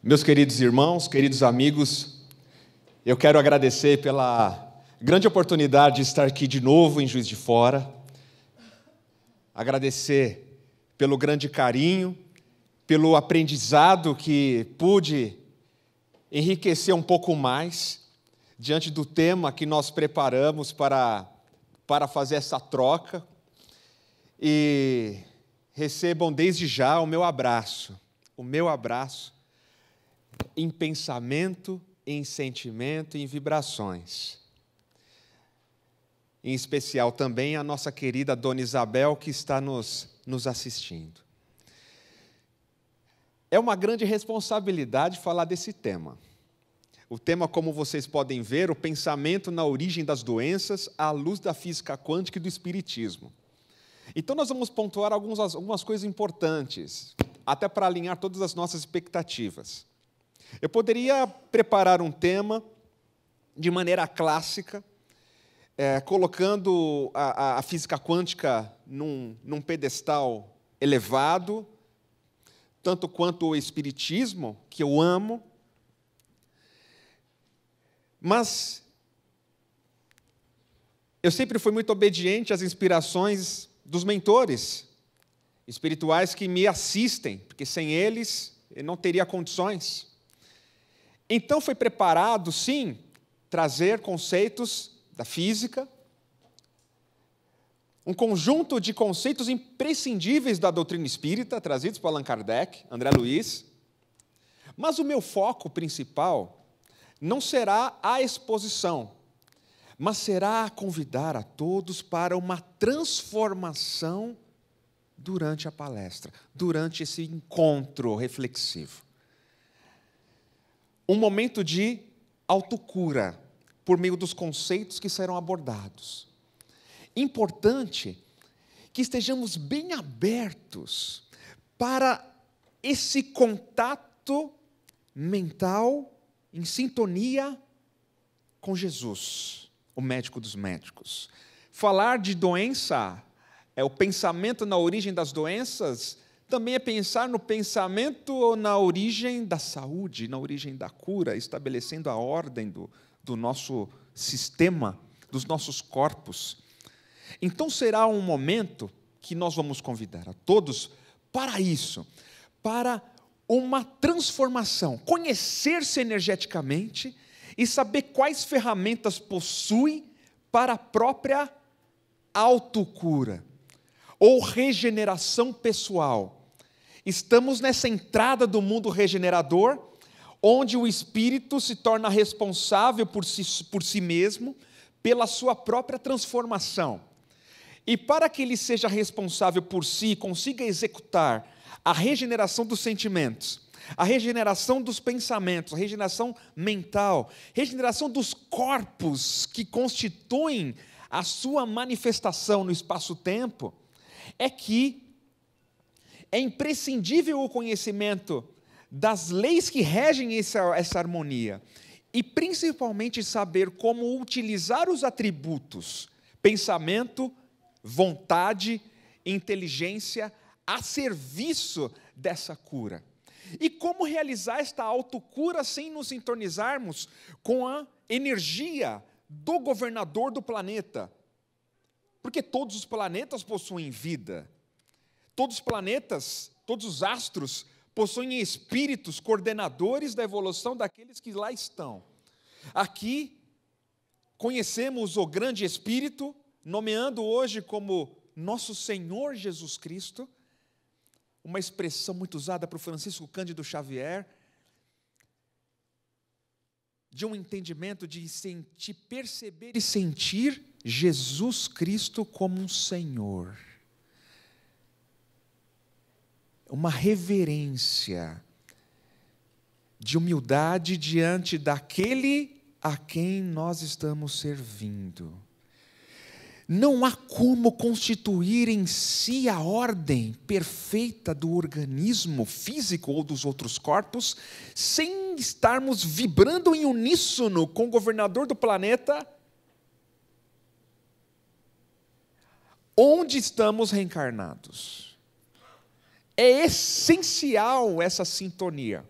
Meus queridos irmãos, queridos amigos, eu quero agradecer pela grande oportunidade de estar aqui de novo em Juiz de Fora. Agradecer pelo grande carinho, pelo aprendizado que pude enriquecer um pouco mais diante do tema que nós preparamos para, para fazer essa troca. E recebam desde já o meu abraço, o meu abraço em pensamento, em sentimento, em vibrações. Em especial também a nossa querida Dona Isabel, que está nos, nos assistindo. É uma grande responsabilidade falar desse tema. O tema, como vocês podem ver, o pensamento na origem das doenças à luz da física quântica e do espiritismo. Então, nós vamos pontuar algumas, algumas coisas importantes, até para alinhar todas as nossas expectativas. Eu poderia preparar um tema de maneira clássica, é, colocando a, a, física quântica num, num pedestal elevado, tanto quanto o espiritismo, que eu amo. Mas eu sempre fui muito obediente às inspirações dos mentores espirituais que me assistem, porque sem eles eu não teria condições. Então foi preparado, sim, trazer conceitos da física, um conjunto de conceitos imprescindíveis da doutrina espírita, trazidos por Allan Kardec, André Luiz. Mas o meu foco principal não será a exposição, mas será convidar a todos para uma transformação durante a palestra, durante esse encontro reflexivo um momento de autocura por meio dos conceitos que serão abordados. Importante que estejamos bem abertos para esse contato mental em sintonia com Jesus, o médico dos médicos. Falar de doença, é o pensamento na origem das doenças, também é pensar no pensamento ou na origem da saúde, na origem da cura, estabelecendo a ordem do, do nosso sistema, dos nossos corpos. Então será um momento que nós vamos convidar a todos para isso, para uma transformação, conhecer-se energeticamente e saber quais ferramentas possui para a própria autocura ou regeneração pessoal Estamos nessa entrada do mundo regenerador, onde o espírito se torna responsável por si, por si mesmo, pela sua própria transformação. E para que ele seja responsável por si, consiga executar a regeneração dos sentimentos, a regeneração dos pensamentos, a regeneração mental, regeneração dos corpos que constituem a sua manifestação no espaço-tempo, é que é imprescindível o conhecimento das leis que regem essa, essa harmonia e principalmente saber como utilizar os atributos, pensamento, vontade, inteligência, a serviço dessa cura. E como realizar esta autocura sem nos sintonizarmos com a energia do governador do planeta? Porque todos os planetas possuem vida. Todos os planetas, todos os astros possuem espíritos coordenadores da evolução daqueles que lá estão. Aqui conhecemos o grande espírito, nomeando hoje como nosso Senhor Jesus Cristo, uma expressão muito usada por Francisco Cândido Xavier, de um entendimento de sentir, perceber e sentir Jesus Cristo como um Senhor uma reverência de humildade diante daquele a quem nós estamos servindo. Não há como constituir em si a ordem perfeita do organismo físico ou dos outros corpos sem estarmos vibrando em uníssono com o governador do planeta, onde estamos reencarnados. É essencial essa sintonia.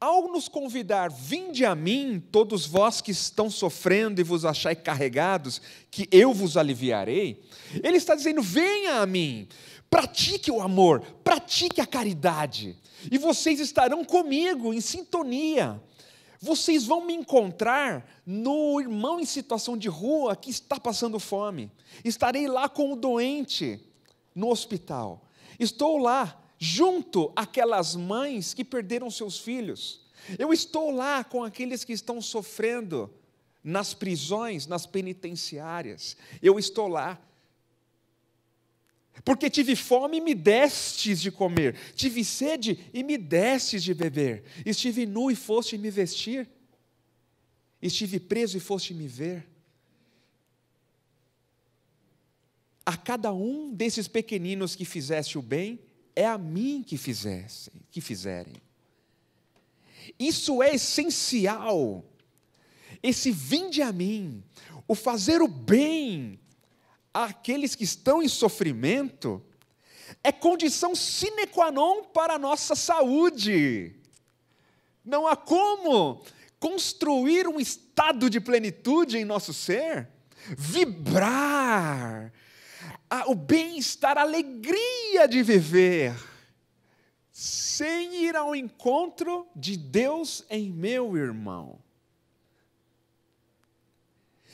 Ao nos convidar, vinde a mim, todos vós que estão sofrendo e vos achai carregados, que eu vos aliviarei, ele está dizendo: venha a mim, pratique o amor, pratique a caridade, e vocês estarão comigo em sintonia. Vocês vão me encontrar no irmão em situação de rua que está passando fome. Estarei lá com o doente no hospital Estou lá junto àquelas mães que perderam seus filhos. Eu estou lá com aqueles que estão sofrendo nas prisões, nas penitenciárias. Eu estou lá. Porque tive fome e me destes de comer, tive sede e me destes de beber, estive nu e foste me vestir, estive preso e foste me ver. a cada um desses pequeninos que fizesse o bem, é a mim que fizesse que fizerem. Isso é essencial. Esse vinde a mim, o fazer o bem àqueles que estão em sofrimento, é condição sine qua non para a nossa saúde. Não há como construir um estado de plenitude em nosso ser, vibrar a, o bem-estar, a alegria de viver, sem ir ao encontro de Deus em meu irmão,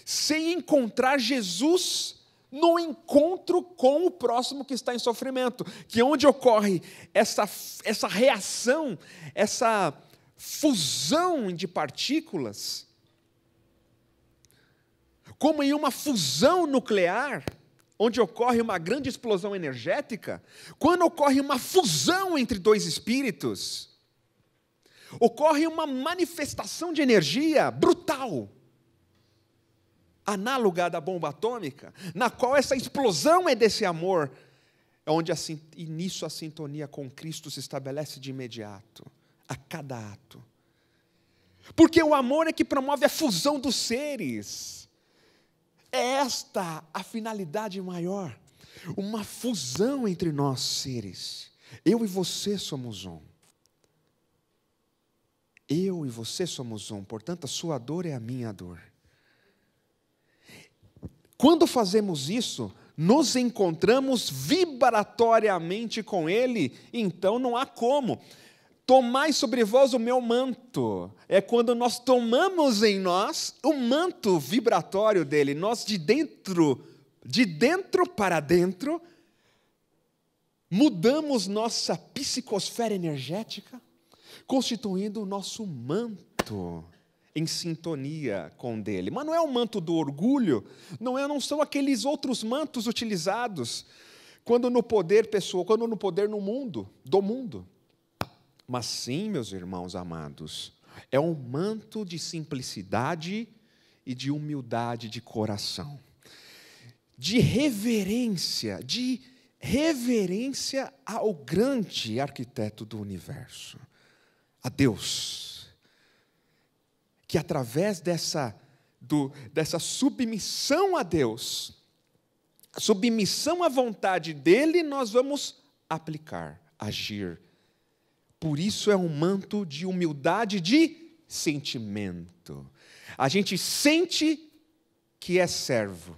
sem encontrar Jesus no encontro com o próximo que está em sofrimento, que onde ocorre essa, essa reação, essa fusão de partículas, como em uma fusão nuclear, onde ocorre uma grande explosão energética, quando ocorre uma fusão entre dois espíritos, ocorre uma manifestação de energia brutal, análoga à da bomba atômica, na qual essa explosão é desse amor, é onde a, e nisso a sintonia com Cristo se estabelece de imediato, a cada ato. Porque o amor é que promove a fusão dos seres é esta a finalidade maior, uma fusão entre nós seres. Eu e você somos um. Eu e você somos um, portanto, a sua dor é a minha dor. Quando fazemos isso, nos encontramos vibratoriamente com Ele, então não há como. Tomai sobre vós o meu manto. É quando nós tomamos em nós o manto vibratório dele, nós de dentro, de dentro para dentro, mudamos nossa psicosfera energética, constituindo o nosso manto em sintonia com dele. Mas não é o manto do orgulho, não é, não são aqueles outros mantos utilizados quando no poder pessoal, quando no poder no mundo, do mundo. Mas sim, meus irmãos amados, é um manto de simplicidade e de humildade de coração, de reverência, de reverência ao grande arquiteto do universo, a Deus, que através dessa, do, dessa submissão a Deus, submissão à vontade dele, nós vamos aplicar, agir, por isso é um manto de humildade de sentimento. A gente sente que é servo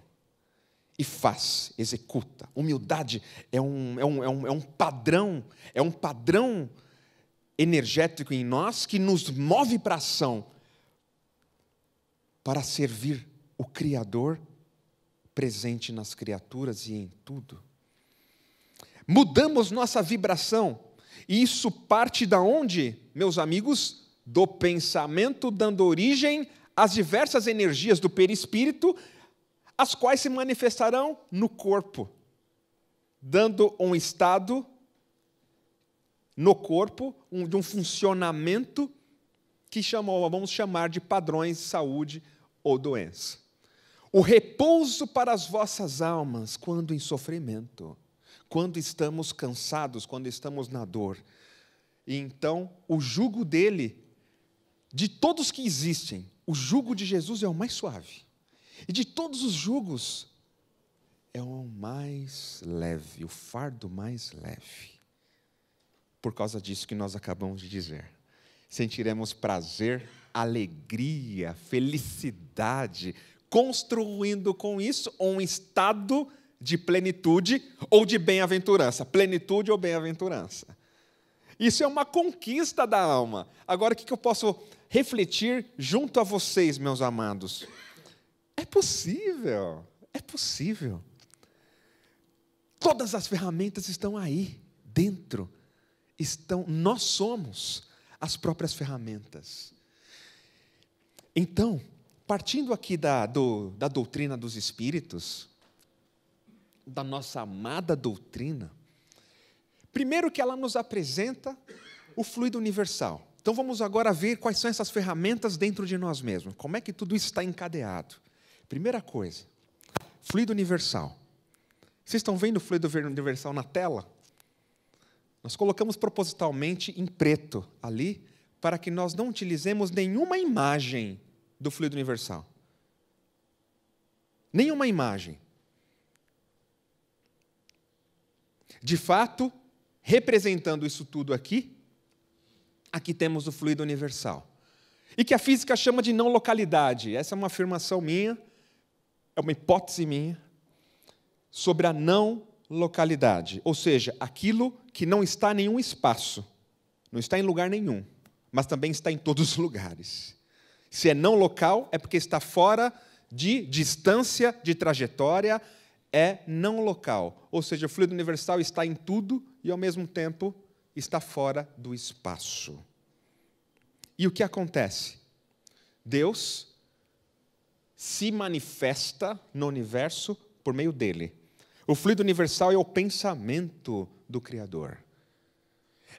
e faz, executa. Humildade é um, é um, é um, é um padrão, é um padrão energético em nós que nos move para a ação, para servir o Criador presente nas criaturas e em tudo. Mudamos nossa vibração e isso parte da onde, meus amigos? Do pensamento dando origem às diversas energias do perispírito, as quais se manifestarão no corpo, dando um estado no corpo um, de um funcionamento que chamou, vamos chamar de padrões de saúde ou doença. O repouso para as vossas almas quando em sofrimento quando estamos cansados, quando estamos na dor. E então, o jugo dele, de todos que existem, o jugo de Jesus é o mais suave. E de todos os jugos, é o mais leve, o fardo mais leve. Por causa disso que nós acabamos de dizer. Sentiremos prazer, alegria, felicidade, construindo com isso um estado de plenitude ou de bem-aventurança. Plenitude ou bem-aventurança. Isso é uma conquista da alma. Agora, o que eu posso refletir junto a vocês, meus amados? É possível, é possível. Todas as ferramentas estão aí, dentro. Estão, nós somos as próprias ferramentas. Então, partindo aqui da, do, da doutrina dos espíritos, da nossa amada doutrina, primeiro que ela nos apresenta o fluido universal. Então vamos agora ver quais são essas ferramentas dentro de nós mesmos. Como é que tudo isso está encadeado? Primeira coisa, fluido universal. Vocês estão vendo o fluido universal na tela? Nós colocamos propositalmente em preto ali para que nós não utilizemos nenhuma imagem do fluido universal. Nenhuma imagem. De fato, representando isso tudo aqui, aqui temos o fluido universal. E que a física chama de não localidade. Essa é uma afirmação minha, é uma hipótese minha, sobre a não localidade. Ou seja, aquilo que não está em nenhum espaço, não está em lugar nenhum, mas também está em todos os lugares. Se é não local, é porque está fora de distância, de trajetória, é não local, ou seja, o fluido universal está em tudo e, ao mesmo tempo, está fora do espaço. E o que acontece? Deus se manifesta no universo por meio dele. O fluido universal é o pensamento do Criador.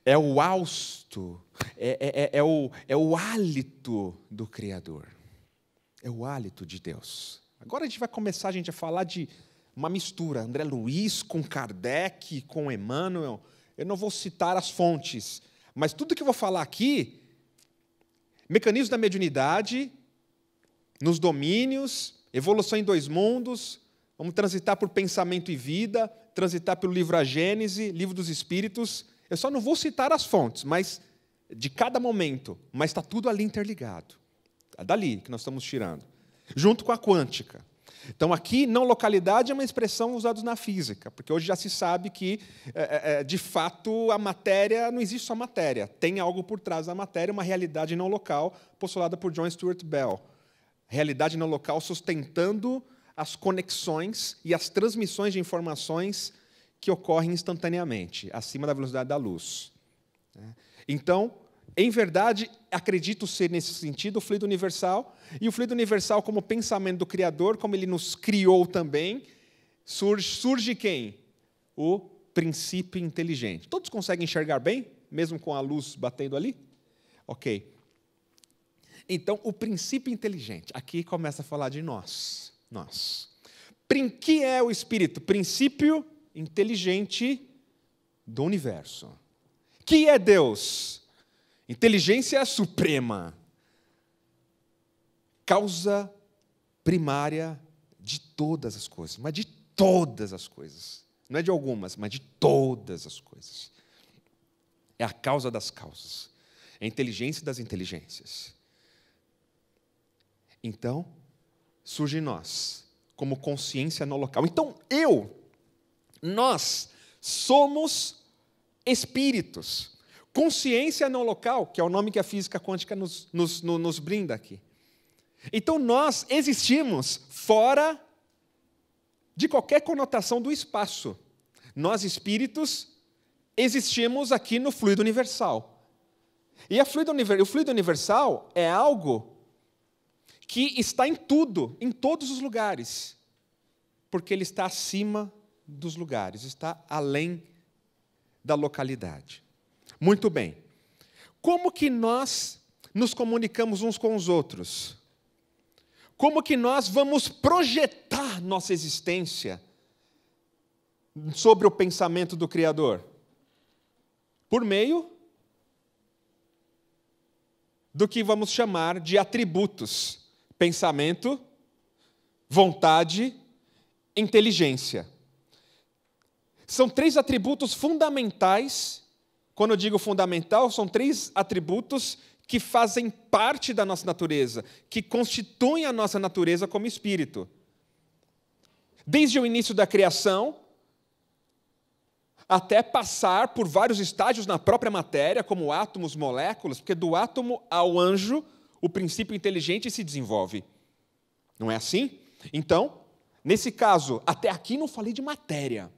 É o hausto, é, é, é, é o, é o hálito do Criador. É o hálito de Deus. Agora a gente vai começar a gente, a falar de uma mistura, André Luiz com Kardec, com Emmanuel. Eu não vou citar as fontes, mas tudo que eu vou falar aqui, mecanismo da mediunidade, nos domínios, evolução em dois mundos, vamos transitar por pensamento e vida, transitar pelo livro A Gênese, livro dos Espíritos. Eu só não vou citar as fontes, mas de cada momento, mas está tudo ali interligado. É dali que nós estamos tirando. Junto com a quântica. Então, aqui, não localidade é uma expressão usada na física, porque hoje já se sabe que, é, é, é, de fato, a matéria não existe só matéria, tem algo por trás da matéria, uma realidade não local, postulada por John Stuart Bell. Realidade não local sustentando as conexões e as transmissões de informações que ocorrem instantaneamente, acima da velocidade da luz. Né? Então, em verdade, acredito ser nesse sentido o fluido universal, e o fluido universal como pensamento do criador, como ele nos criou também, surge, surge quem? O princípio inteligente. Todos conseguem enxergar bem, mesmo com a luz batendo ali? OK. Então, o princípio inteligente, aqui começa a falar de nós, nós. Prin que é o espírito? Princípio inteligente do universo. Que é Deus? Inteligência suprema. Causa primária de todas as coisas, mas de todas as coisas. Não é de algumas, mas de todas as coisas. É a causa das causas. É a inteligência das inteligências. Então, surge em nós, como consciência no local. Então, eu, nós, somos espíritos. Consciência não local, que é o nome que a física quântica nos, nos, nos brinda aqui. Então nós existimos fora de qualquer conotação do espaço. Nós, espíritos, existimos aqui no fluido universal. E fluido, o fluido universal é algo que está em tudo, em todos os lugares, porque ele está acima dos lugares, está além da localidade. Muito bem. Como que nós nos comunicamos uns com os outros? Como que nós vamos projetar nossa existência sobre o pensamento do Criador? Por meio do que vamos chamar de atributos: pensamento, vontade, inteligência. São três atributos fundamentais quando eu digo fundamental, são três atributos que fazem parte da nossa natureza, que constituem a nossa natureza como espírito. Desde o início da criação, até passar por vários estágios na própria matéria, como átomos, moléculas, porque do átomo ao anjo, o princípio inteligente se desenvolve. Não é assim? Então, nesse caso, até aqui não falei de matéria.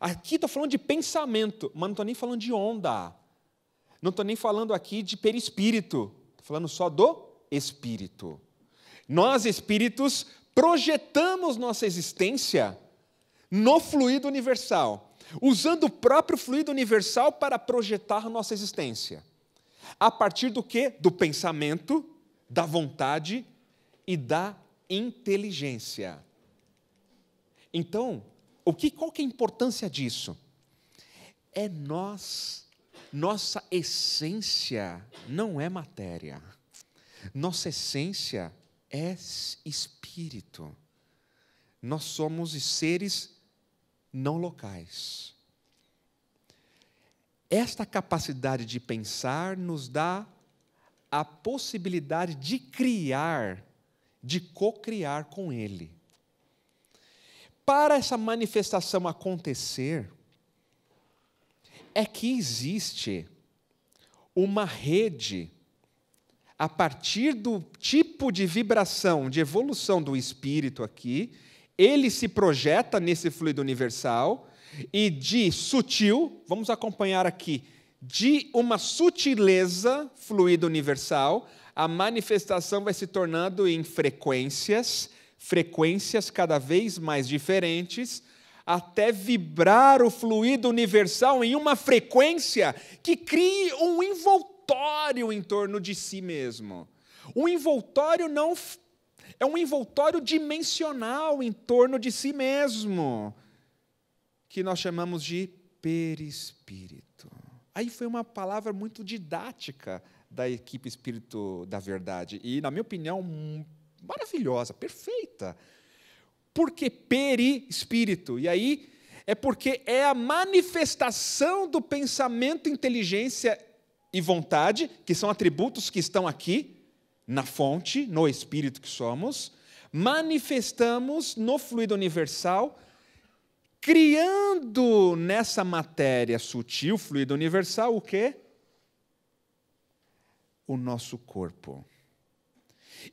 Aqui estou falando de pensamento, mas não estou nem falando de onda. Não estou nem falando aqui de perispírito. Estou falando só do espírito. Nós, espíritos, projetamos nossa existência no fluido universal, usando o próprio fluido universal para projetar nossa existência. A partir do que? Do pensamento, da vontade e da inteligência. Então, o que, qual que é a importância disso? É nós, nossa essência não é matéria. Nossa essência é espírito. Nós somos seres não locais. Esta capacidade de pensar nos dá a possibilidade de criar, de co-criar com Ele para essa manifestação acontecer, é que existe uma rede a partir do tipo de vibração, de evolução do espírito aqui, ele se projeta nesse fluido universal e de sutil, vamos acompanhar aqui, de uma sutileza fluido universal, a manifestação vai se tornando em frequências, frequências cada vez mais diferentes, até vibrar o fluido universal em uma frequência que crie um envoltório em torno de si mesmo. Um envoltório não é um envoltório dimensional em torno de si mesmo, que nós chamamos de perispírito. Aí foi uma palavra muito didática da equipe Espírito da Verdade e, na minha opinião, maravilhosa, perfeita. Porque peri, espírito. E aí é porque é a manifestação do pensamento, inteligência e vontade, que são atributos que estão aqui, na fonte, no espírito que somos, manifestamos no fluido universal, criando nessa matéria sutil, fluido universal, o quê? O nosso corpo.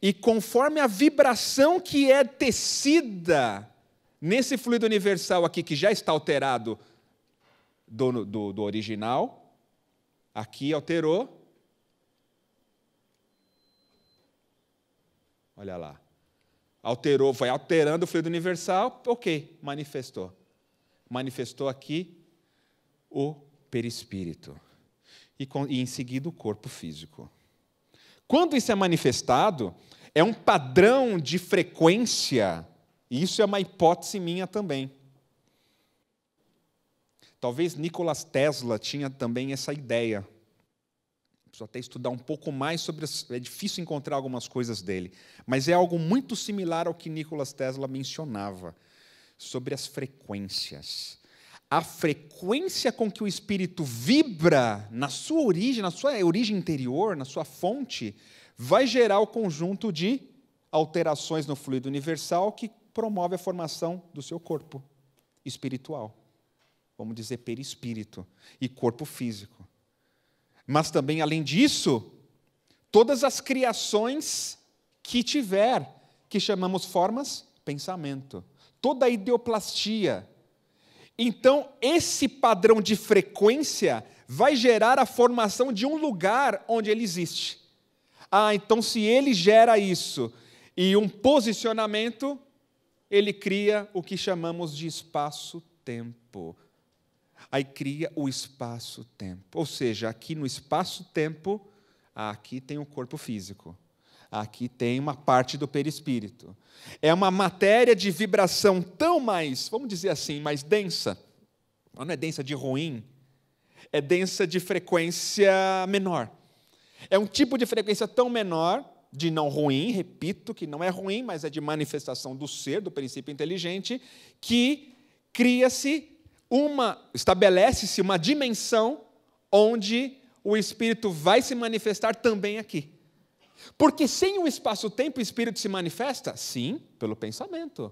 E conforme a vibração que é tecida nesse fluido universal aqui, que já está alterado do, do, do original, aqui alterou. Olha lá. Alterou, vai alterando o fluido universal, ok, manifestou. Manifestou aqui o perispírito. E, com, e em seguida o corpo físico. Quando isso é manifestado, é um padrão de frequência, e isso é uma hipótese minha também. Talvez Nikola Tesla tinha também essa ideia. Preciso até estudar um pouco mais sobre. É difícil encontrar algumas coisas dele, mas é algo muito similar ao que Nikola Tesla mencionava sobre as frequências a frequência com que o espírito vibra na sua origem, na sua origem interior, na sua fonte, vai gerar o conjunto de alterações no fluido universal que promove a formação do seu corpo espiritual. Vamos dizer perispírito e corpo físico. Mas também além disso, todas as criações que tiver, que chamamos formas, pensamento, toda a ideoplastia, então, esse padrão de frequência vai gerar a formação de um lugar onde ele existe. Ah, então se ele gera isso e um posicionamento, ele cria o que chamamos de espaço-tempo. Aí cria o espaço-tempo. Ou seja, aqui no espaço-tempo, aqui tem o corpo físico. Aqui tem uma parte do perispírito. É uma matéria de vibração tão mais, vamos dizer assim, mais densa. Não é densa de ruim, é densa de frequência menor. É um tipo de frequência tão menor de não ruim, repito que não é ruim, mas é de manifestação do ser, do princípio inteligente, que cria-se uma, estabelece-se uma dimensão onde o espírito vai se manifestar também aqui. Porque sem o espaço-tempo, o espírito se manifesta? Sim, pelo pensamento.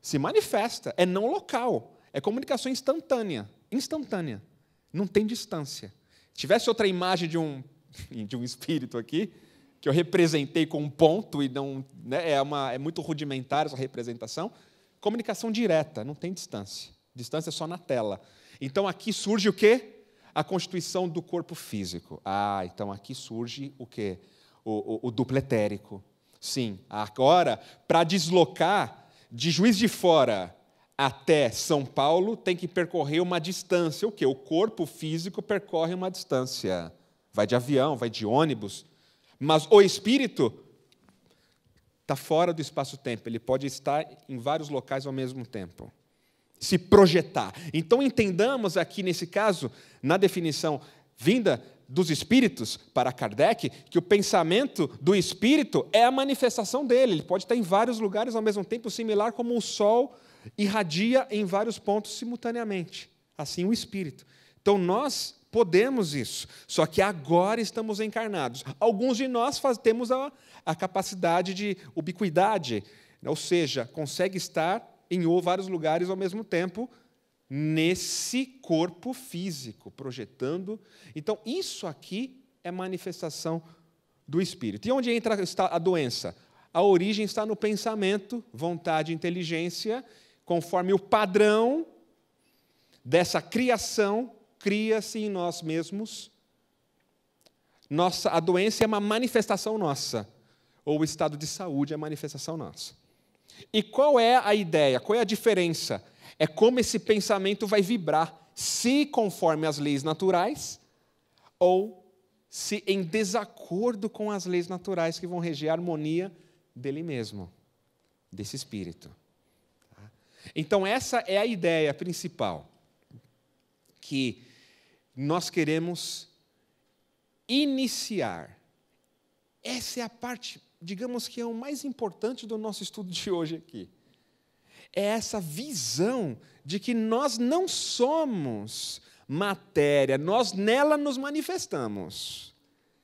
Se manifesta, é não local, é comunicação instantânea, instantânea. Não tem distância. Se tivesse outra imagem de um de um espírito aqui, que eu representei com um ponto e não né, é, uma, é muito rudimentar essa representação. Comunicação direta, não tem distância. Distância é só na tela. Então aqui surge o quê? A constituição do corpo físico. Ah, então aqui surge o quê? o, o, o dupletérico. Sim, agora, para deslocar de Juiz de Fora até São Paulo, tem que percorrer uma distância. O que? O corpo físico percorre uma distância. Vai de avião, vai de ônibus. Mas o espírito está fora do espaço-tempo. Ele pode estar em vários locais ao mesmo tempo. Se projetar. Então, entendamos aqui, nesse caso, na definição vinda dos espíritos, para Kardec, que o pensamento do espírito é a manifestação dele. Ele pode estar em vários lugares ao mesmo tempo, similar como o sol irradia em vários pontos simultaneamente. Assim, o espírito. Então, nós podemos isso, só que agora estamos encarnados. Alguns de nós faz, temos a, a capacidade de ubiquidade, né? ou seja, consegue estar em vários lugares ao mesmo tempo nesse corpo físico, projetando. Então, isso aqui é manifestação do espírito. E onde entra a doença? A origem está no pensamento, vontade, inteligência, conforme o padrão dessa criação cria-se em nós mesmos. Nossa, a doença é uma manifestação nossa, ou o estado de saúde é manifestação nossa. E qual é a ideia? Qual é a diferença? é como esse pensamento vai vibrar, se conforme as leis naturais ou se em desacordo com as leis naturais que vão reger a harmonia dele mesmo, desse espírito. Tá? Então, essa é a ideia principal, que nós queremos iniciar. Essa é a parte, digamos que é o mais importante do nosso estudo de hoje aqui é essa visão de que nós não somos matéria, nós nela nos manifestamos.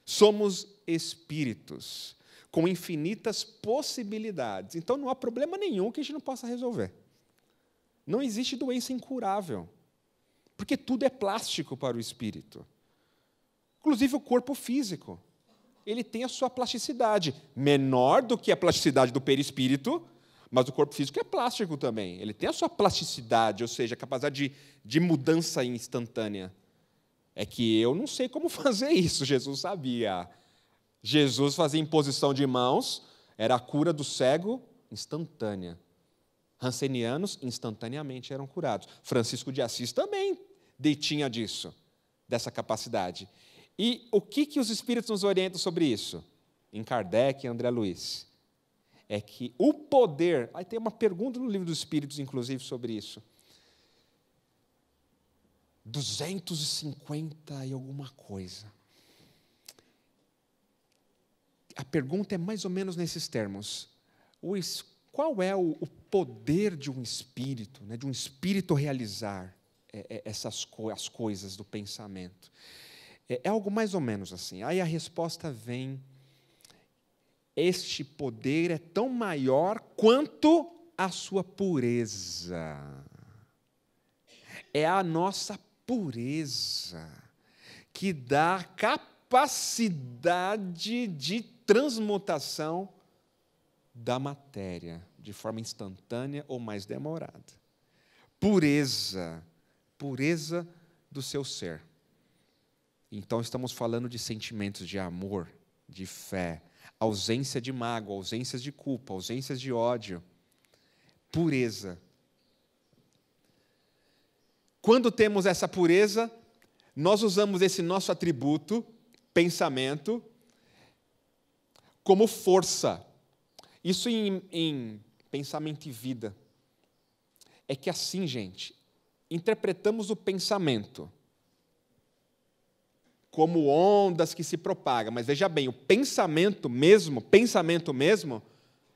Somos espíritos com infinitas possibilidades. Então não há problema nenhum que a gente não possa resolver. Não existe doença incurável, porque tudo é plástico para o espírito. Inclusive o corpo físico. Ele tem a sua plasticidade, menor do que a plasticidade do perispírito, mas o corpo físico é plástico também. Ele tem a sua plasticidade, ou seja, a capacidade de, de mudança instantânea. É que eu não sei como fazer isso, Jesus sabia. Jesus fazia imposição de mãos, era a cura do cego instantânea. Hansenianos instantaneamente eram curados. Francisco de Assis também detinha disso, dessa capacidade. E o que, que os espíritos nos orientam sobre isso? Em Kardec e André Luiz é que o poder. Aí tem uma pergunta no livro dos Espíritos, inclusive, sobre isso. 250 e alguma coisa. A pergunta é mais ou menos nesses termos. O, qual é o, poder de um espírito, né, de um espírito realizar é, é, essas as coisas do pensamento? É, é algo mais ou menos assim. Aí a resposta vem este poder é tão maior quanto a sua pureza. É a nossa pureza que dá capacidade de transmutação da matéria de forma instantânea ou mais demorada. Pureza, pureza do seu ser. Então estamos falando de sentimentos de amor, de fé, ausência de mágoa, ausências de culpa, ausências de ódio, pureza. Quando temos essa pureza, nós usamos esse nosso atributo, pensamento, como força. Isso em, em pensamento e vida. É que assim, gente, interpretamos o pensamento como ondas que se propagam. Mas veja bem, o pensamento mesmo, pensamento mesmo,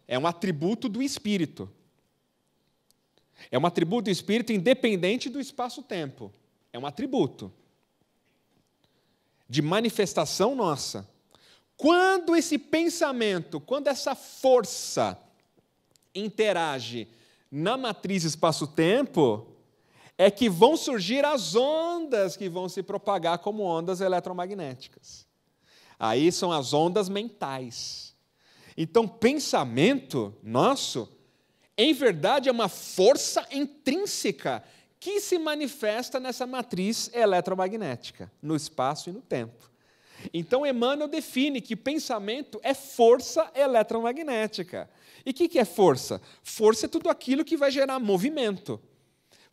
é um atributo do espírito. É um atributo do espírito independente do espaço-tempo. É um atributo de manifestação nossa. Quando esse pensamento, quando essa força interage na matriz espaço-tempo, é que vão surgir as ondas que vão se propagar como ondas eletromagnéticas. Aí são as ondas mentais. Então, pensamento nosso, em verdade, é uma força intrínseca que se manifesta nessa matriz eletromagnética, no espaço e no tempo. Então, Emmanuel define que pensamento é força eletromagnética. E o que, que é força? Força é tudo aquilo que vai gerar movimento.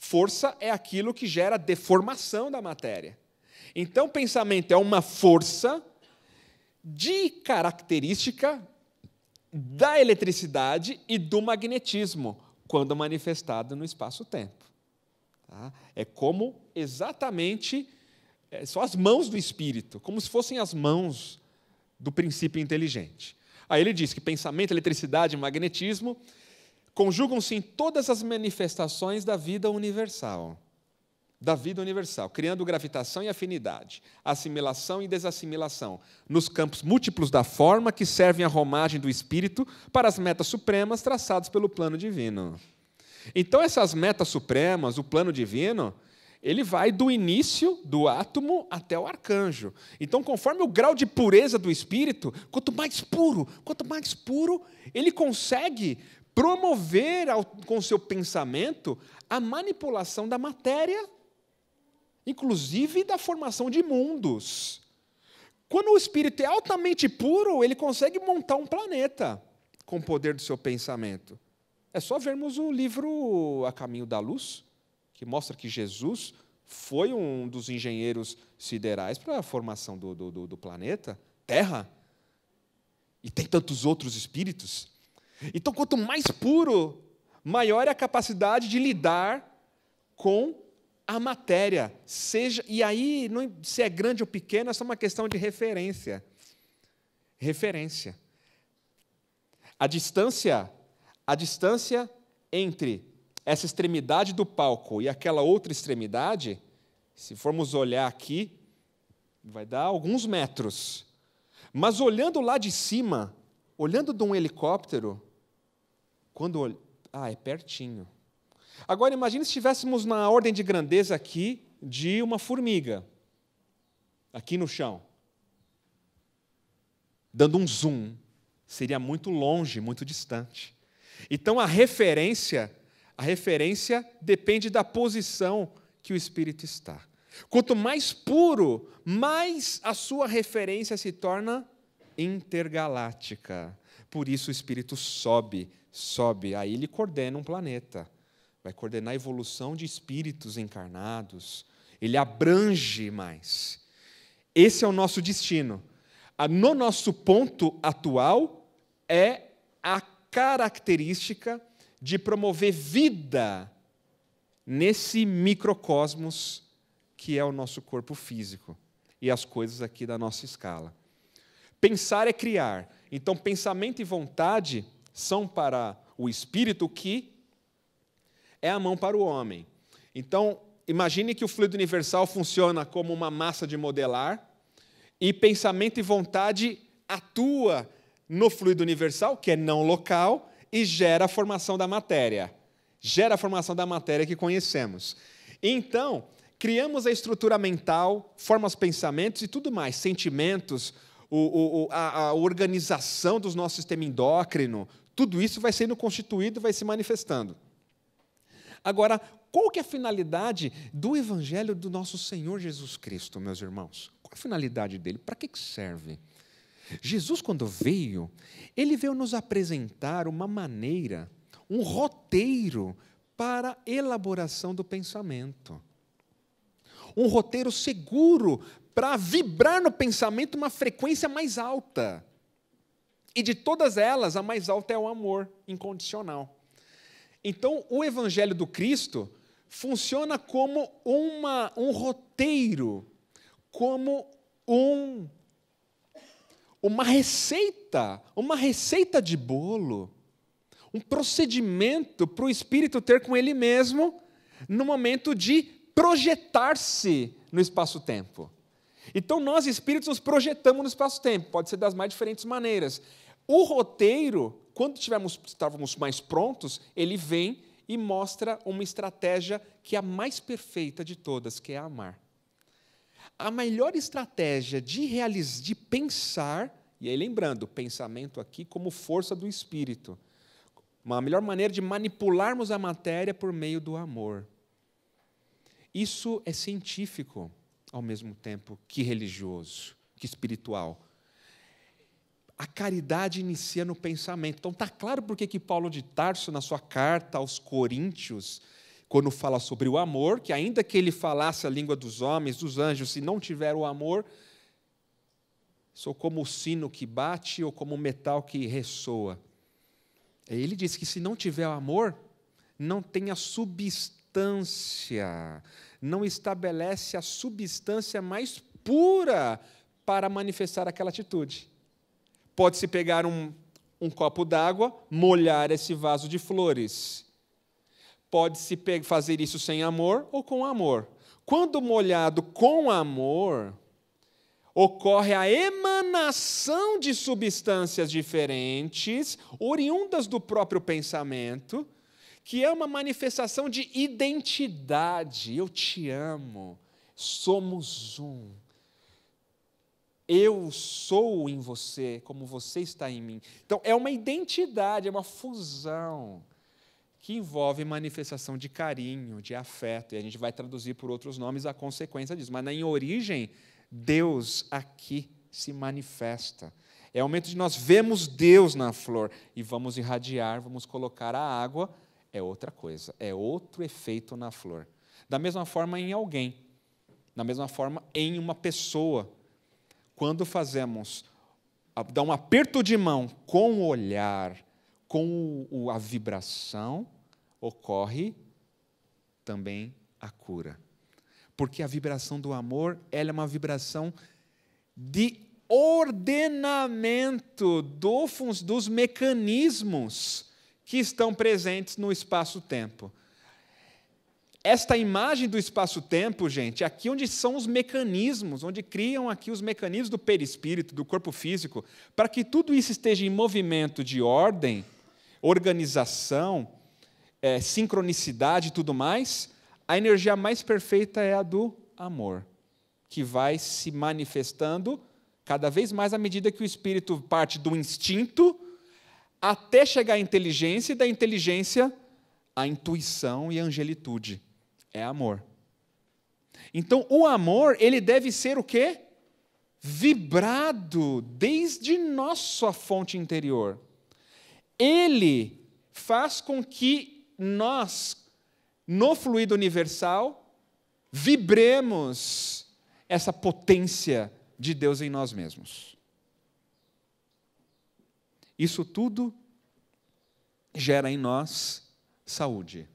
Força é aquilo que gera deformação da matéria. Então, pensamento é uma força de característica da eletricidade e do magnetismo, quando manifestado no espaço-tempo. Tá? É como exatamente é, são as mãos do espírito, como se fossem as mãos do princípio inteligente. Aí ele diz que pensamento, eletricidade, magnetismo Conjugam-se em todas as manifestações da vida universal. Da vida universal, criando gravitação e afinidade, assimilação e desassimilação, nos campos múltiplos da forma que servem à romagem do espírito para as metas supremas traçadas pelo plano divino. Então, essas metas supremas, o plano divino, ele vai do início do átomo até o arcanjo. Então, conforme o grau de pureza do espírito, quanto mais puro, quanto mais puro, ele consegue promover ao, com seu pensamento a manipulação da matéria, inclusive da formação de mundos. Quando o espírito é altamente puro, ele consegue montar um planeta com o poder do seu pensamento. É só vermos o livro A Caminho da Luz, que mostra que Jesus foi um dos engenheiros siderais para a formação do, do, do planeta Terra. E tem tantos outros espíritos então, quanto mais puro, maior é a capacidade de lidar com a matéria. seja E aí, não, se é grande ou pequeno, é só uma questão de referência. Referência. A distância, a distância entre essa extremidade do palco e aquela outra extremidade, se formos olhar aqui, vai dar alguns metros. Mas olhando lá de cima, olhando de um helicóptero, quando olho, ah, é pertinho. Agora imagine se estivéssemos na ordem de grandeza aqui de uma formiga aqui no chão. Dando um zoom, seria muito longe, muito distante. Então a referência, a referência depende da posição que o espírito está. Quanto mais puro, mais a sua referência se torna intergaláctica. Por isso o espírito sobe sobe. Aí ele coordena um planeta, vai coordenar a evolução de espíritos encarnados, ele abrange mais. Esse é o nosso destino. No nosso ponto atual, é a característica de promover vida nesse microcosmos que é o nosso corpo físico e as coisas aqui da nossa escala. Pensar é criar. Então, pensamento e vontade são para o espírito que é a mão para o homem. Então, imagine que o fluido universal funciona como uma massa de modelar e pensamento e vontade atua no fluido universal, que é não local, e gera a formação da matéria. Gera a formação da matéria que conhecemos. Então, criamos a estrutura mental, formas pensamentos e tudo mais, sentimentos, o, o, a, a, organização do nosso sistema endócrino, tudo isso vai sendo constituído, vai se manifestando. Agora, qual que é a finalidade do evangelho do nosso Senhor Jesus Cristo, meus irmãos? Qual a finalidade dele? Para que serve? Jesus, quando veio, ele veio nos apresentar uma maneira, um roteiro para a elaboração do pensamento. Um roteiro seguro para vibrar no pensamento uma frequência mais alta. E de todas elas, a mais alta é o amor incondicional. Então, o Evangelho do Cristo funciona como uma, um roteiro, como um, uma receita, uma receita de bolo, um procedimento para o Espírito ter com ele mesmo no momento de projetar-se no espaço-tempo. Então, nós espíritos nos projetamos no espaço-tempo, pode ser das mais diferentes maneiras. O roteiro, quando tivermos, estávamos mais prontos, ele vem e mostra uma estratégia que é a mais perfeita de todas, que é amar. A melhor estratégia de realizar, de pensar, e aí lembrando, pensamento aqui como força do espírito. Uma melhor maneira de manipularmos a matéria por meio do amor. Isso é científico ao mesmo tempo que religioso, que espiritual a caridade inicia no pensamento. Então está claro por que Paulo de Tarso, na sua carta aos Coríntios, quando fala sobre o amor, que ainda que ele falasse a língua dos homens, dos anjos, se não tiver o amor, sou como o sino que bate ou como o metal que ressoa. Ele diz que se não tiver o amor, não tem a substância, não estabelece a substância mais pura para manifestar aquela atitude. Pode-se pegar um, um copo d'água, molhar esse vaso de flores. Pode-se fazer isso sem amor ou com amor. Quando molhado com amor, ocorre a emanação de substâncias diferentes, oriundas do próprio pensamento, que é uma manifestação de identidade. Eu te amo, somos um. Eu sou em você, como você está em mim. Então, é uma identidade, é uma fusão que envolve manifestação de carinho, de afeto, e a gente vai traduzir por outros nomes a consequência disso. Mas, em origem, Deus aqui se manifesta. É o momento de nós vemos Deus na flor e vamos irradiar, vamos colocar a água, é outra coisa, é outro efeito na flor. Da mesma forma em alguém, da mesma forma em uma pessoa quando fazemos, dá um aperto de mão com o olhar, com o, a vibração, ocorre também a cura. Porque a vibração do amor ela é uma vibração de ordenamento do, dos mecanismos que estão presentes no espaço-tempo. Esta imagem do espaço-tempo, gente, é aqui onde são os mecanismos, onde criam aqui os mecanismos do perispírito, do corpo físico, para que tudo isso esteja em movimento de ordem, organização, é, sincronicidade e tudo mais, a energia mais perfeita é a do amor, que vai se manifestando cada vez mais à medida que o espírito parte do instinto até chegar à inteligência e da inteligência à intuição e à angelitude é amor. Então, o amor, ele deve ser o quê? Vibrado desde nossa fonte interior. Ele faz com que nós, no fluido universal, vibremos essa potência de Deus em nós mesmos. Isso tudo gera em nós saúde.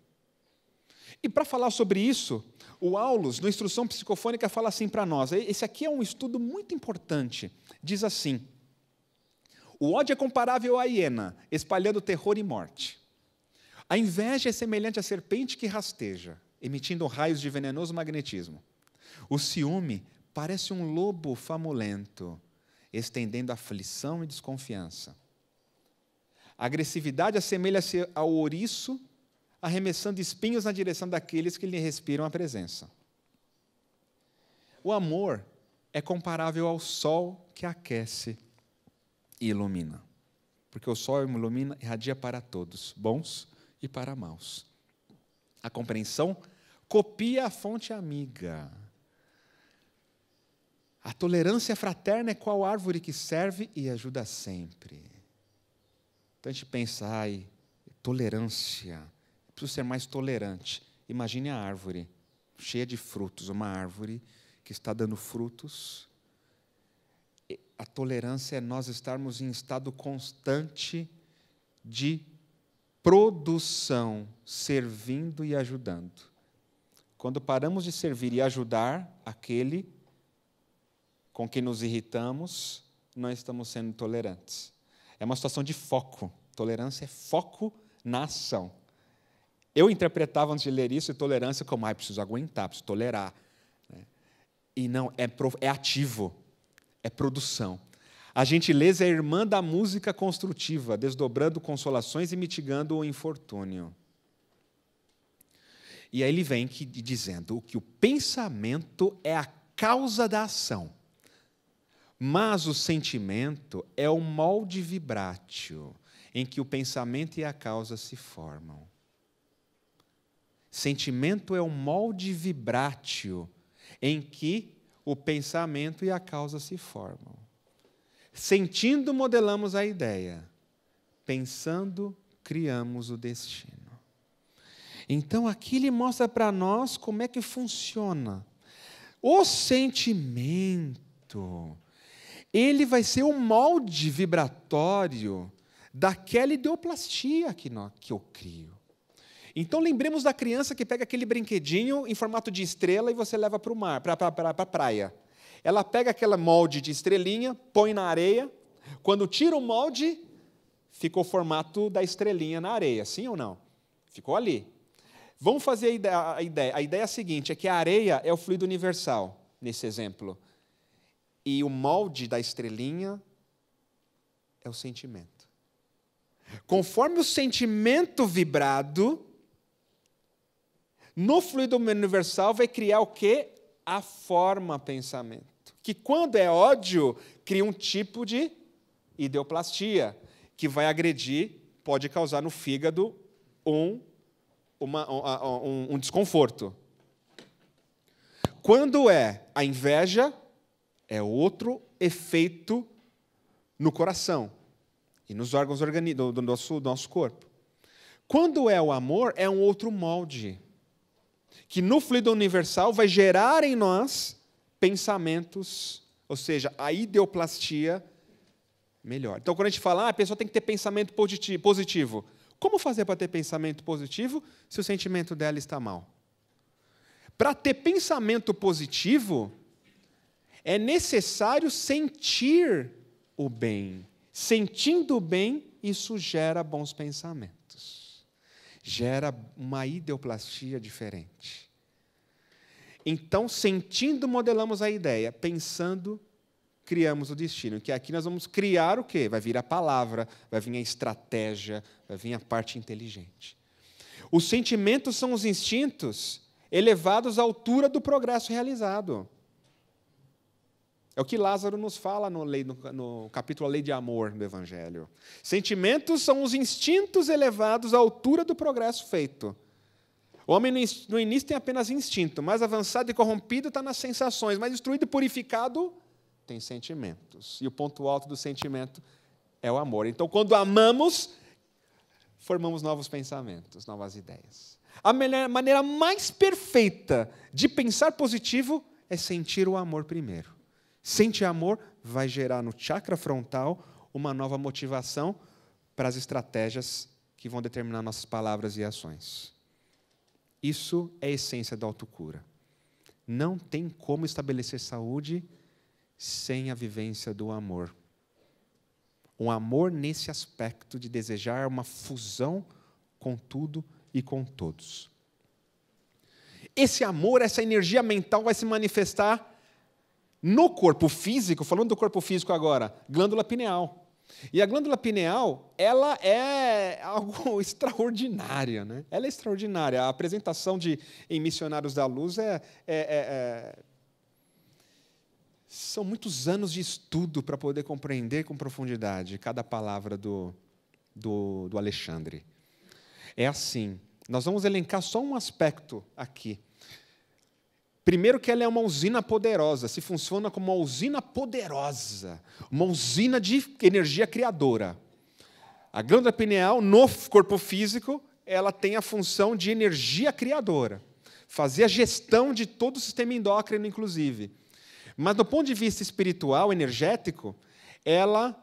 E para falar sobre isso, o Aulus, no Instrução Psicofônica, fala assim para nós: esse aqui é um estudo muito importante. Diz assim: o ódio é comparável à hiena, espalhando terror e morte. A inveja é semelhante à serpente que rasteja, emitindo raios de venenoso magnetismo. O ciúme parece um lobo famulento, estendendo aflição e desconfiança. A agressividade assemelha-se ao ouriço arremessando espinhos na direção daqueles que lhe respiram a presença. O amor é comparável ao sol que aquece e ilumina. Porque o sol ilumina e irradia para todos, bons e para maus. A compreensão copia a fonte amiga. A tolerância fraterna é qual árvore que serve e ajuda sempre. Então a gente pensa, ai, tolerância preciso ser mais tolerante. Imagine a árvore, cheia de frutos, uma árvore que está dando frutos. A tolerância é nós estarmos em estado constante de produção, servindo e ajudando. Quando paramos de servir e ajudar aquele com quem nos irritamos, nós estamos sendo tolerantes. É uma situação de foco. Tolerância é foco na ação. Eu interpretava antes de ler isso tolerância como, ai, ah, preciso aguentar, preciso tolerar. Né? E não, é, é ativo, é produção. A gentileza é irmã da música construtiva, desdobrando consolações e mitigando o infortúnio. E aí ele vem que, dizendo que o pensamento é a causa da ação, mas o sentimento é o molde vibrátil em que o pensamento e a causa se formam. Sentimento é o um molde vibrátil em que o pensamento e a causa se formam. Sentindo, modelamos a ideia. Pensando, criamos o destino. Então, aqui ele mostra para nós como é que funciona. O sentimento, ele vai ser o um molde vibratório daquela ideoplastia que eu crio. Então lembremos da criança que pega aquele brinquedinho em formato de estrela e você leva para o mar, para a pra, pra praia. Ela pega aquela molde de estrelinha, põe na areia. Quando tira o molde, ficou o formato da estrelinha na areia, sim ou não? Ficou ali. Vamos fazer a ideia, a ideia. A ideia é a seguinte: é que a areia é o fluido universal, nesse exemplo. E o molde da estrelinha é o sentimento. Conforme o sentimento vibrado, no fluido universal vai criar o quê? A forma pensamento. Que quando é ódio, cria um tipo de ideoplastia, que vai agredir, pode causar no fígado um, uma, um, um desconforto. Quando é a inveja, é outro efeito no coração e nos órgãos do, nosso, do nosso corpo. Quando é o amor, é um outro molde que no fluido universal vai gerar em nós pensamentos, ou seja, a ideoplastia melhor. Então, quando a gente fala, ah, a pessoa tem que ter pensamento positivo. Como fazer para ter pensamento positivo se o sentimento dela está mal? Para ter pensamento positivo, é necessário sentir o bem. Sentindo o bem, isso gera bons pensamentos gera uma ideoplastia diferente. Então, sentindo, modelamos a ideia, pensando, criamos o destino. Que aqui nós vamos criar o quê? Vai vir a palavra, vai vir a estratégia, vai vir a parte inteligente. Os sentimentos são os instintos elevados à altura do progresso realizado. É o que Lázaro nos fala no, lei, no, no capítulo Lei de Amor do Evangelho. Sentimentos são os instintos elevados à altura do progresso feito. O homem no início tem apenas instinto, mais avançado e corrompido está nas sensações, mais instruído e purificado tem sentimentos. E o ponto alto do sentimento é o amor. Então, quando amamos, formamos novos pensamentos, novas ideias. A maneira mais perfeita de pensar positivo é sentir o amor primeiro. Sente amor vai gerar no chakra frontal uma nova motivação para as estratégias que vão determinar nossas palavras e ações. Isso é a essência da autocura. Não tem como estabelecer saúde sem a vivência do amor. Um amor nesse aspecto de desejar uma fusão com tudo e com todos. Esse amor, essa energia mental vai se manifestar no corpo físico, falando do corpo físico agora, glândula pineal. E a glândula pineal, ela é algo extraordinária, né? Ela é extraordinária. A apresentação de em Missionários da Luz é, é, é, é... são muitos anos de estudo para poder compreender com profundidade cada palavra do, do, do Alexandre. É assim. Nós vamos elencar só um aspecto aqui Primeiro, que ela é uma usina poderosa, se funciona como uma usina poderosa, uma usina de energia criadora. A glândula pineal, no corpo físico, ela tem a função de energia criadora, fazer a gestão de todo o sistema endócrino, inclusive. Mas, do ponto de vista espiritual, energético, ela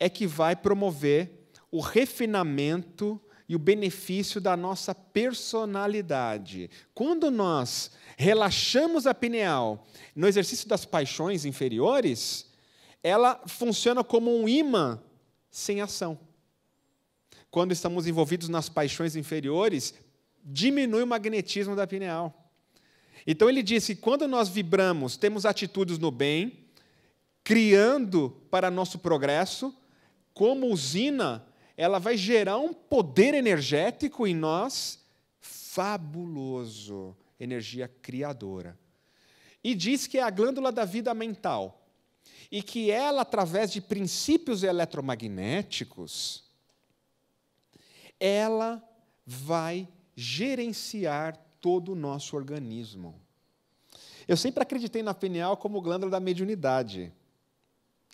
é que vai promover o refinamento e o benefício da nossa personalidade. Quando nós relaxamos a pineal no exercício das paixões inferiores, ela funciona como um imã sem ação. Quando estamos envolvidos nas paixões inferiores, diminui o magnetismo da pineal. Então ele disse que quando nós vibramos, temos atitudes no bem, criando para nosso progresso, como usina ela vai gerar um poder energético em nós fabuloso, energia criadora. E diz que é a glândula da vida mental e que ela, através de princípios eletromagnéticos, ela vai gerenciar todo o nosso organismo. Eu sempre acreditei na pineal como glândula da mediunidade.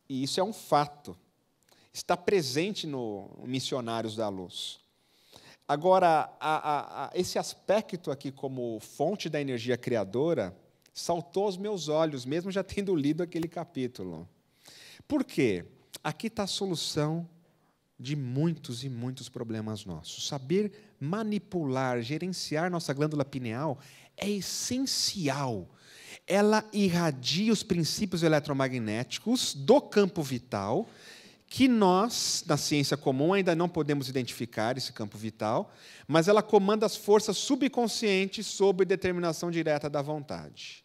E isso é um fato está presente no Missionários da Luz. Agora, a, a, a, esse aspecto aqui, como fonte da energia criadora, saltou aos meus olhos, mesmo já tendo lido aquele capítulo. Por quê? Aqui está a solução de muitos e muitos problemas nossos. Saber manipular, gerenciar nossa glândula pineal é essencial. Ela irradia os princípios eletromagnéticos do campo vital que nós, na ciência comum, ainda não podemos identificar esse campo vital, mas ela comanda as forças subconscientes sob determinação direta da vontade.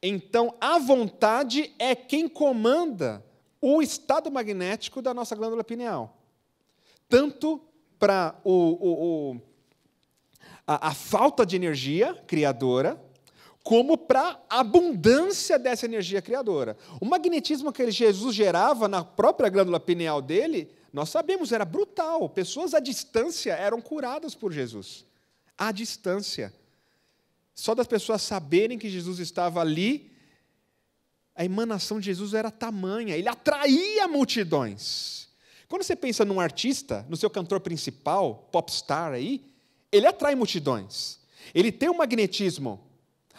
Então, a vontade é quem comanda o estado magnético da nossa glândula pineal. Tanto para o, o, o, a, a falta de energia criadora, como para a abundância dessa energia criadora. O magnetismo que Jesus gerava na própria glândula pineal dele, nós sabemos, era brutal. Pessoas à distância eram curadas por Jesus. À distância. Só das pessoas saberem que Jesus estava ali, a emanação de Jesus era tamanha, ele atraía multidões. Quando você pensa num artista, no seu cantor principal, popstar aí, ele atrai multidões. Ele tem um magnetismo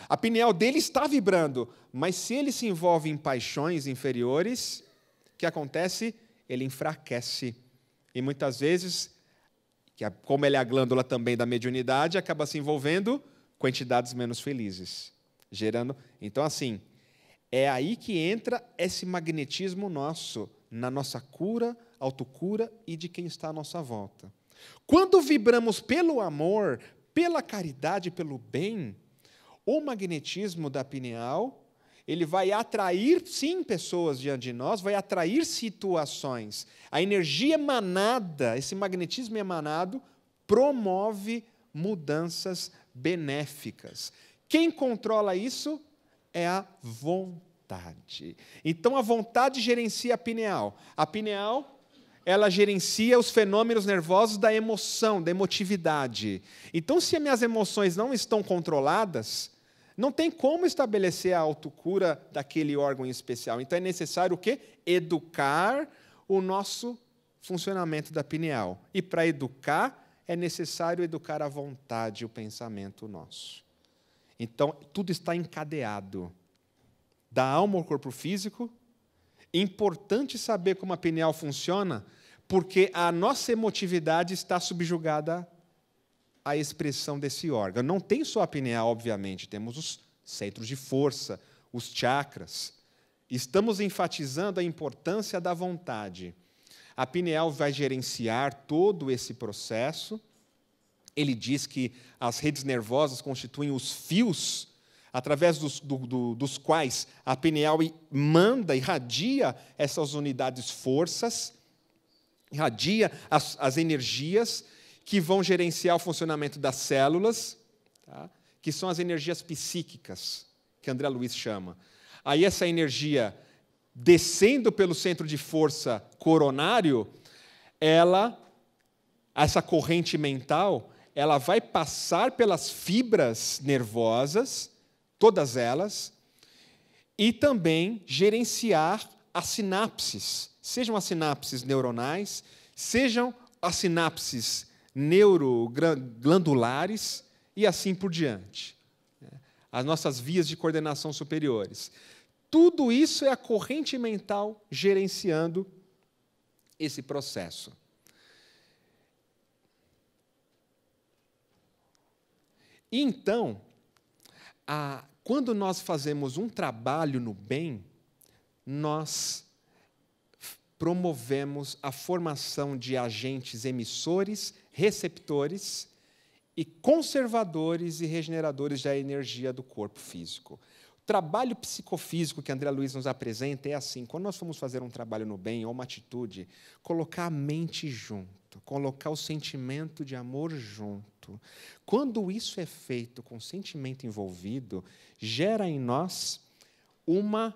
a pineal dele está vibrando, mas se ele se envolve em paixões inferiores, o que acontece? Ele enfraquece. E muitas vezes, como ele é a glândula também da mediunidade, acaba se envolvendo com entidades menos felizes, gerando. Então, assim, é aí que entra esse magnetismo nosso, na nossa cura, autocura e de quem está à nossa volta. Quando vibramos pelo amor, pela caridade, pelo bem, o magnetismo da pineal, ele vai atrair, sim, pessoas diante de nós, vai atrair situações. A energia emanada, esse magnetismo emanado, promove mudanças benéficas. Quem controla isso é a vontade. Então a vontade gerencia a pineal. A pineal ela gerencia os fenômenos nervosos da emoção, da emotividade. Então se as minhas emoções não estão controladas, não tem como estabelecer a autocura daquele órgão em especial. Então é necessário o quê? Educar o nosso funcionamento da pineal. E para educar, é necessário educar a vontade o pensamento nosso. Então, tudo está encadeado. Da alma ao corpo físico. Importante saber como a pineal funciona, porque a nossa emotividade está subjugada a expressão desse órgão. Não tem só a pineal, obviamente, temos os centros de força, os chakras. Estamos enfatizando a importância da vontade. A pineal vai gerenciar todo esse processo. Ele diz que as redes nervosas constituem os fios através dos, do, do, dos quais a pineal manda, irradia essas unidades forças, irradia as, as energias que vão gerenciar o funcionamento das células, tá? que são as energias psíquicas, que André Luiz chama. Aí essa energia descendo pelo centro de força coronário, ela essa corrente mental, ela vai passar pelas fibras nervosas, todas elas, e também gerenciar as sinapses, sejam as sinapses neuronais, sejam as sinapses neuroglandulares e assim por diante. Né? As nossas vias de coordenação superiores. Tudo isso é a corrente mental gerenciando esse processo. Então, a, quando nós fazemos um trabalho no bem, nós promovemos a formação de agentes emissores, receptores e conservadores e regeneradores da energia do corpo físico. O trabalho psicofísico que André Luiz nos apresenta é assim: quando nós vamos fazer um trabalho no bem ou uma atitude, colocar a mente junto, colocar o sentimento de amor junto. Quando isso é feito com sentimento envolvido, gera em nós uma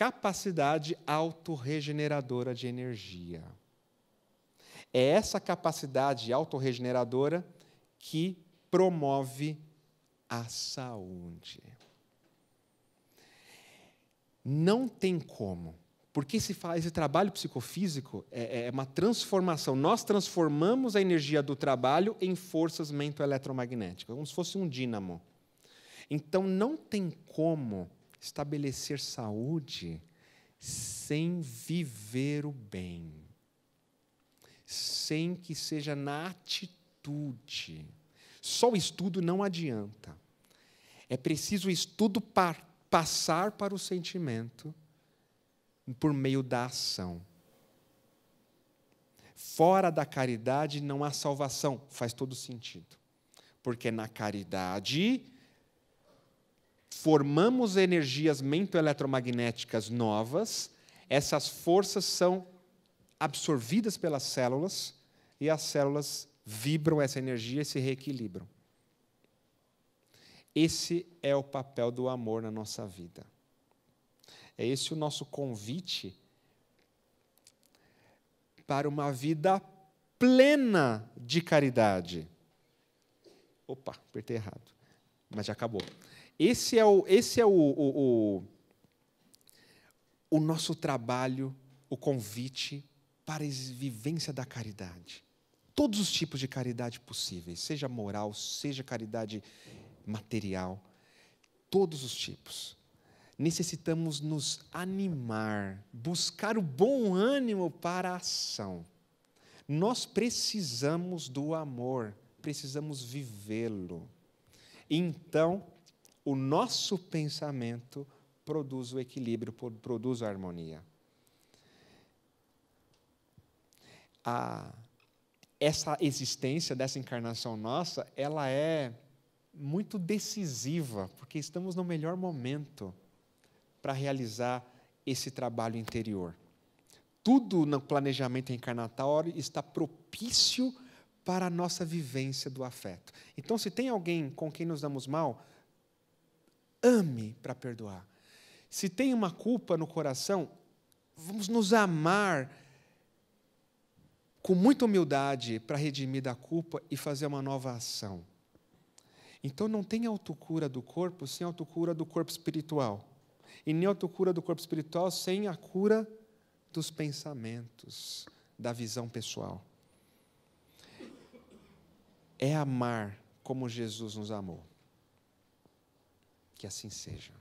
capacidade autorregeneradora de energia. É essa capacidade autorregeneradora que promove a saúde. Não tem como. Porque se faz esse trabalho psicofísico é, é, é uma transformação. Nós transformamos a energia do trabalho em forças mentoeletromagnéticas, como se fosse um dínamo. Então não tem como estabelecer saúde sem viver o bem, sem que seja na atitude. Só o estudo não adianta. É preciso o estudo passar para o sentimento por meio da ação. Fora da caridade não há salvação, faz todo sentido. Porque na caridade formamos energias mentoeletromagnéticas novas, essas forças são absorvidas pelas células e as células vibram essa energia e se reequilibram. Esse é o papel do amor na nossa vida. É esse o nosso convite para uma vida plena de caridade. Opa, apertei errado. Mas já acabou. Esse é o, esse é o, o, o, o nosso trabalho, o convite para a vivência da caridade. Todos os tipos de caridade possíveis, seja moral, seja caridade material, todos os tipos. Necessitamos nos animar, buscar o bom ânimo para a ação. Nós precisamos do amor, precisamos vivê-lo. Então, o nosso pensamento produz o equilíbrio, produz a harmonia. A, essa existência dessa encarnação nossa, ela é muito decisiva, porque estamos no melhor momento para realizar esse trabalho interior. Tudo no planejamento encarnatório está propício para a nossa vivência do afeto. Então, se tem alguém com quem nos damos mal, ame para perdoar. Se tem uma culpa no coração, vamos nos amar com muita humildade para redimir da culpa e fazer uma nova ação. Então não tem autocura do corpo sem autocura do corpo espiritual. E nem autocura do corpo espiritual sem a cura dos pensamentos, da visão pessoal. É amar como Jesus nos amou. Que assim seja.